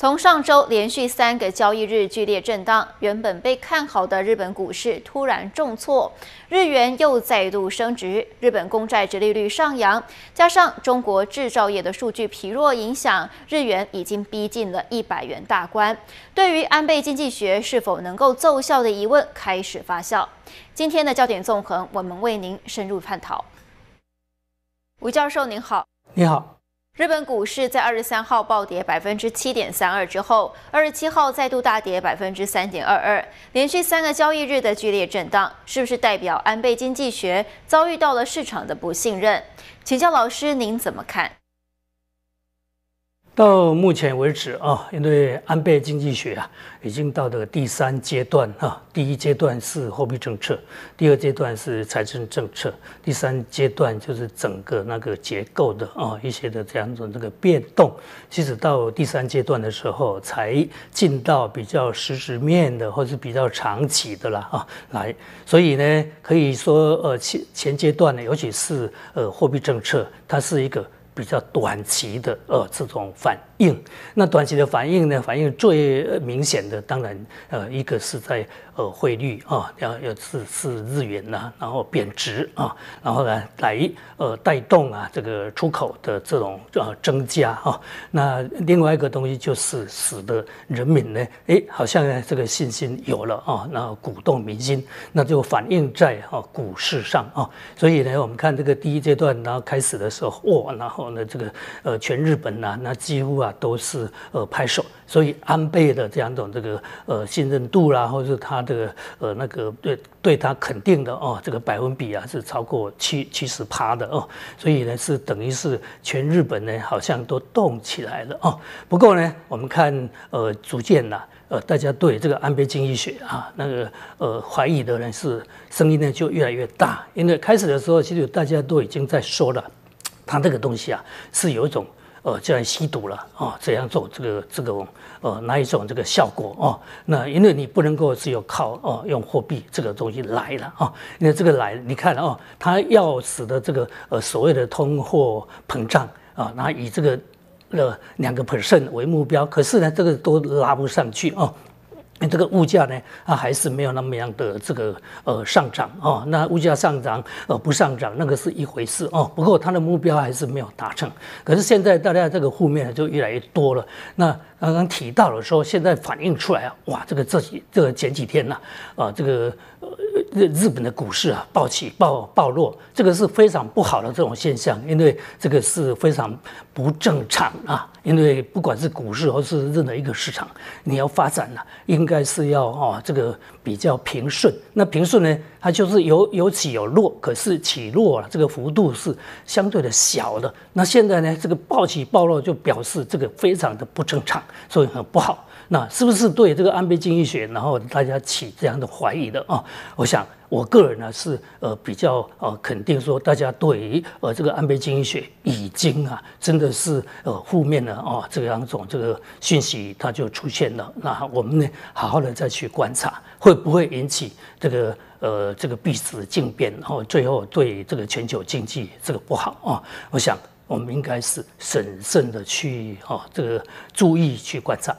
从上周连续三个交易日剧烈震荡，原本被看好的日本股市突然重挫，日元又再度升值，日本公债殖利率上扬，加上中国制造业的数据疲弱影响，日元已经逼近了一百元大关。对于安倍经济学是否能够奏效的疑问开始发酵。今天的焦点纵横，我们为您深入探讨。吴教授您好，你好。日本股市在二十三号暴跌百分之七点三二之后，二十七号再度大跌百分之三点二二，连续三个交易日的剧烈震荡，是不是代表安倍经济学遭遇到了市场的不信任？请教老师，您怎么看？到目前为止啊，因为安倍经济学啊，已经到了第三阶段啊。第一阶段是货币政策，第二阶段是财政政策，第三阶段就是整个那个结构的啊一些的这样子那个变动。其实到第三阶段的时候，才进到比较实质面的，或是比较长期的啦啊来。所以呢，可以说呃前前阶段呢，尤其是呃货币政策，它是一个。比较短期的，呃，这种反应，那短期的反应呢？反应最明显的，当然，呃，一个是在。呃，汇率啊，要要是是日元呐，然后贬值啊，然后呢来呃带动啊这个出口的这种啊增加啊。那另外一个东西就是使得人民呢，哎，好像呢这个信心有了啊，那鼓动民心，那就反映在啊股市上啊。所以呢，我们看这个第一阶段，然后开始的时候，哇，然后呢这个呃全日本啊，那几乎啊都是呃拍手，所以安倍的这样一种这个呃信任度啦，或者是他。的呃那个对对他肯定的哦，这个百分比啊是超过七七十趴的哦，所以呢是等于是全日本呢好像都动起来了哦。不过呢，我们看呃逐渐呐呃大家对这个安倍经济学啊那个呃怀疑的人是声音呢就越来越大，因为开始的时候其实大家都已经在说了，他这个东西啊是有一种。呃，既然吸毒了啊？怎样做这个这个呃，哪一种这个效果啊？那因为你不能够只有靠哦用货币这个东西来了啊，因为这个来你看哦，它要使得这个呃所谓的通货膨胀啊，然后以这个了两个 percent 为目标，可是呢这个都拉不上去啊。这个物价呢，它还是没有那么样的这个呃上涨哦。那物价上涨呃不上涨那个是一回事哦。不过它的目标还是没有达成。可是现在大家这个负面就越来越多了。那刚刚提到的说，现在反映出来啊，哇，这个这几这个前几天呐啊这个。日日本的股市啊，暴起暴暴落，这个是非常不好的这种现象，因为这个是非常不正常啊。因为不管是股市或是任何一个市场，你要发展呢，应该是要啊这个比较平顺。那平顺呢，它就是有有起有落，可是起落啊这个幅度是相对的小的。那现在呢，这个暴起暴落就表示这个非常的不正常，所以很不好。那是不是对这个安倍经济学，然后大家起这样的怀疑的啊？我想，我个人呢是呃比较呃肯定说，大家对于呃这个安倍经济学已经啊，真的是呃负面的啊这两种这个讯息，它就出现了。那我们呢好好的再去观察，会不会引起这个呃这个币值竞变，然后最后对这个全球经济这个不好啊？我想，我们应该是审慎的去哦，这个注意去观察。